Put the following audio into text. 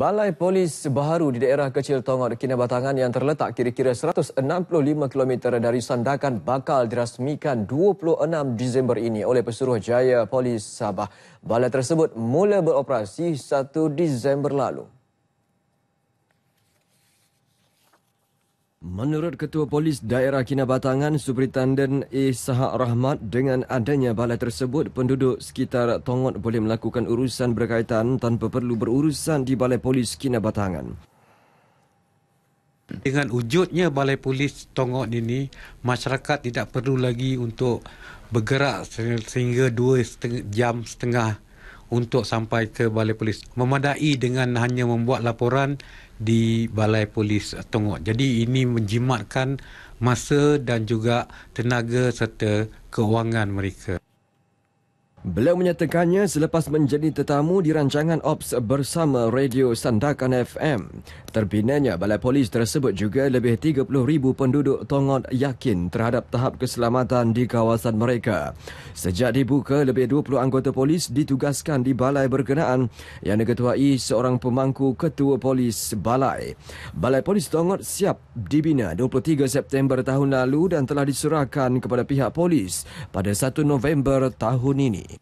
Balai Polis Baharu di daerah kecil Tongod Kinabatangan yang terletak kira-kira 165 km dari Sandakan bakal dirasmikan 26 Disember ini oleh Pesuruhjaya Polis Sabah. Balai tersebut mula beroperasi 1 Disember lalu. Menurut Ketua Polis Daerah Kinabatangan, Superintenden E. Sahak Rahmat, dengan adanya balai tersebut, penduduk sekitar Tongot boleh melakukan urusan berkaitan tanpa perlu berurusan di Balai Polis Kinabatangan. Dengan wujudnya Balai Polis Tongot ini, masyarakat tidak perlu lagi untuk bergerak sehingga 2 jam setengah untuk sampai ke balai polis memadai dengan hanya membuat laporan di balai polis Tongok. Jadi ini menjimatkan masa dan juga tenaga serta keuangan mereka. Beliau menyatakannya selepas menjadi tetamu di rancangan Ops bersama Radio Sandakan FM. Terbinanya balai polis tersebut juga lebih 30,000 penduduk Tongod yakin terhadap tahap keselamatan di kawasan mereka. Sejak dibuka, lebih 20 anggota polis ditugaskan di balai berkenaan yang diketuai seorang pemangku ketua polis balai. Balai polis Tongod siap dibina 23 September tahun lalu dan telah diserahkan kepada pihak polis pada 1 November tahun ini.